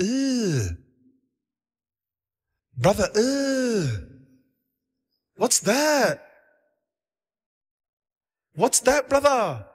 Ugh. Brother, ugh. What's that? What's that, brother?